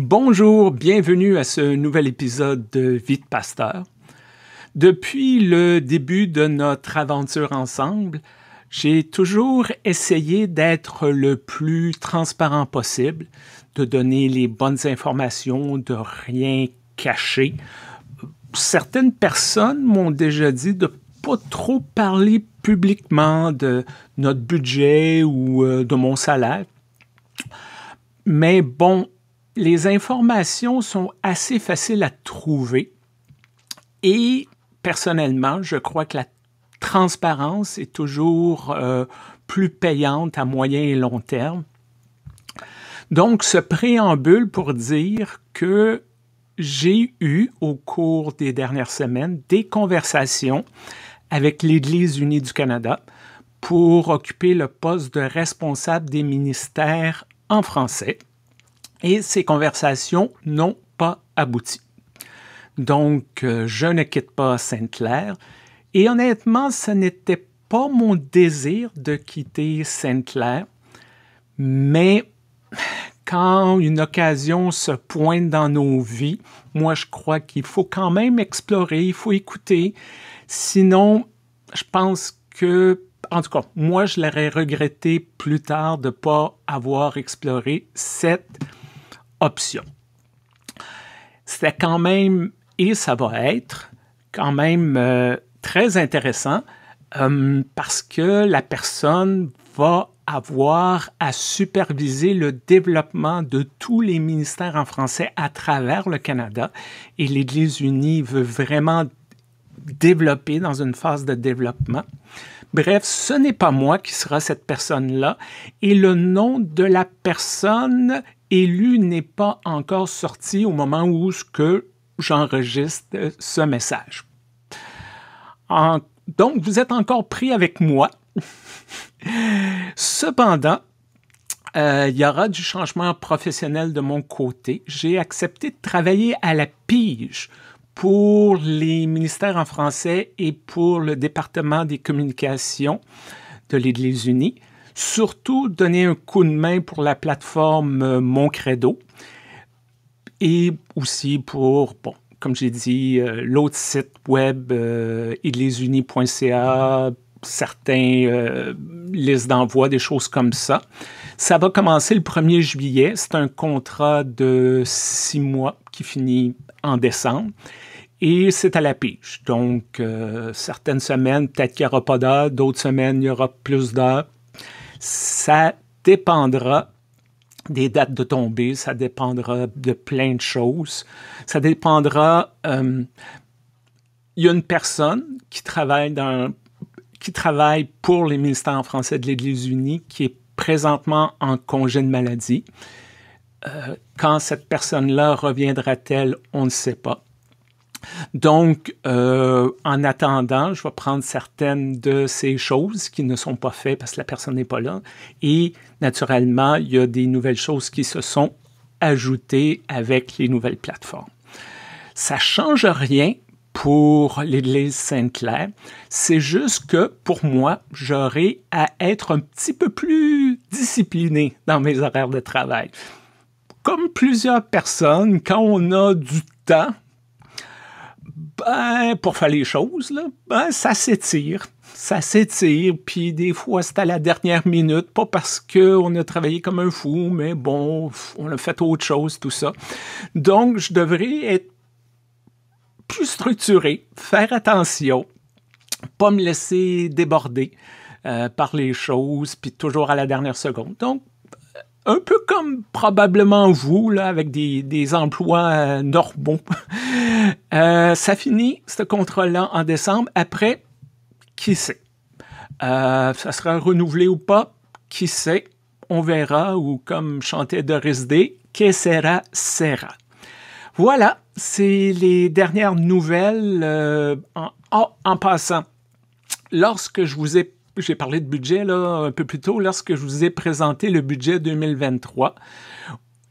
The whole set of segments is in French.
Bonjour, bienvenue à ce nouvel épisode de Vite Pasteur. Depuis le début de notre aventure ensemble, j'ai toujours essayé d'être le plus transparent possible, de donner les bonnes informations, de rien cacher. Certaines personnes m'ont déjà dit de pas trop parler publiquement de notre budget ou euh, de mon salaire. Mais bon, les informations sont assez faciles à trouver et personnellement, je crois que la transparence est toujours euh, plus payante à moyen et long terme. Donc, ce préambule pour dire que j'ai eu au cours des dernières semaines des conversations avec l'Église unie du Canada pour occuper le poste de responsable des ministères en français et ces conversations n'ont pas abouti. Donc, euh, je ne quitte pas Sainte-Claire et honnêtement, ce n'était pas mon désir de quitter Sainte-Claire, mais quand une occasion se pointe dans nos vies, moi je crois qu'il faut quand même explorer, il faut écouter. Sinon, je pense que, en tout cas, moi je l'aurais regretté plus tard de ne pas avoir exploré cette option. C'était quand même, et ça va être quand même euh, très intéressant euh, parce que la personne va avoir à superviser le développement de tous les ministères en français à travers le Canada et l'Église unie veut vraiment développer dans une phase de développement. Bref, ce n'est pas moi qui sera cette personne-là et le nom de la personne élu n'est pas encore sorti au moment où ce j'enregistre euh, ce message. donc, vous êtes encore pris avec moi. Cependant, euh, il y aura du changement professionnel de mon côté. J'ai accepté de travailler à la pige pour les ministères en français et pour le département des communications de l'Église unie. Surtout donner un coup de main pour la plateforme euh, Mon Credo et aussi pour, bon, comme j'ai dit, euh, l'autre site web, euh, certains euh, listes d'envoi, des choses comme ça. Ça va commencer le 1er juillet. C'est un contrat de six mois qui finit en décembre. Et c'est à la pige. Donc, certaines semaines, peut-être qu'il n'y aura pas d'heures. D'autres semaines, il y aura plus d'heures. Ça dépendra des dates de tombée, ça dépendra de plein de choses. Ça dépendra. Euh, il y a une personne qui travaille dans qui travaille pour les ministères français de l'Église unie, qui est présentement en congé de maladie. Euh, quand cette personne-là reviendra-t-elle, on ne sait pas. Donc, euh, en attendant, je vais prendre certaines de ces choses qui ne sont pas faites parce que la personne n'est pas là. Et naturellement, il y a des nouvelles choses qui se sont ajoutées avec les nouvelles plateformes. Ça ne change rien pour l'Église Sainte-Claire. C'est juste que pour moi, j'aurai à être un petit peu plus discipliné dans mes horaires de travail. Comme plusieurs personnes, quand on a du temps, ben, pour faire les choses, là, ben, ça s'étire. Ça s'étire, puis des fois, c'est à la dernière minute, pas parce qu'on a travaillé comme un fou, mais bon, on a fait autre chose, tout ça. Donc, je devrais être plus structuré, faire attention, pas me laisser déborder euh, par les choses, puis toujours à la dernière seconde. Donc, un peu comme probablement vous, là, avec des, emplois euh, normaux. Euh, ça finit, ce contrôle là en décembre. Après, qui sait? Euh, ça sera renouvelé ou pas? Qui sait? On verra, ou comme chantait Doris Day, que sera, sera. Voilà, c'est les dernières nouvelles en, en passant. Lorsque je vous ai j'ai parlé de budget là, un peu plus tôt lorsque je vous ai présenté le budget 2023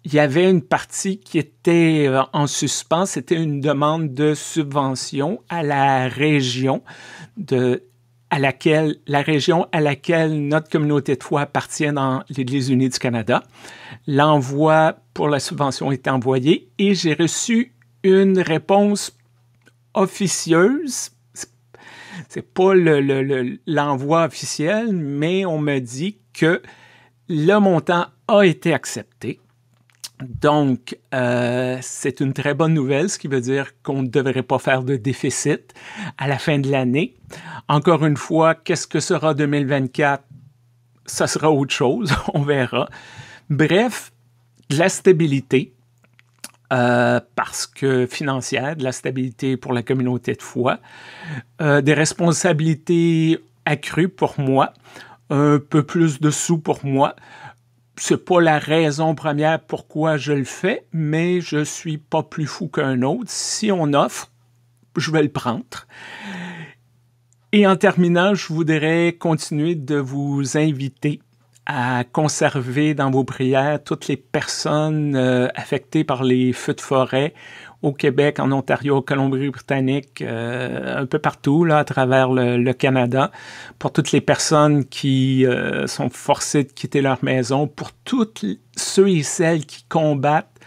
il y avait une partie qui était euh, en suspens, c'était une demande de subvention à la région à laquelle, la région à laquelle notre communauté de foi appartient dans l'Église unie du Canada. L'envoi pour la subvention est envoyé et j'ai reçu une réponse officieuse c'est pas l'envoi officiel, mais on me dit que le montant a été accepté. Donc, euh, c'est une très bonne nouvelle, ce qui veut dire qu'on ne devrait pas faire de déficit à la fin de l'année. Encore une fois, qu'est-ce que sera 2024? Ça sera autre chose, on verra. Bref, de la stabilité, euh, parce que financière, de la stabilité pour la communauté de foi, euh, des responsabilités accrues pour moi, un peu plus de sous pour moi. C'est pas la raison première pourquoi je le fais, mais je suis pas plus fou qu'un autre. Si on offre, je vais le prendre. Et en terminant, je voudrais continuer de vous inviter à conserver dans vos prières toutes les personnes euh, affectées par les feux de forêt au Québec, en Ontario, Colombie-Britannique, euh, un peu partout là, à travers le, Canada, pour toutes les personnes qui euh, sont forcées de quitter leur maison, pour tous ceux et celles qui combattent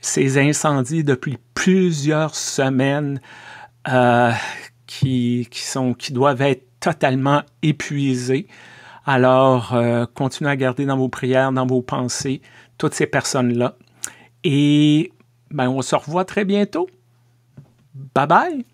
ces incendies depuis plusieurs semaines qui, qui, sont, qui doivent être totalement épuisés. Alors, euh, continuez à garder dans vos prières, dans vos pensées, toutes ces personnes-là. Et ben, on se revoit très bientôt. Bye bye!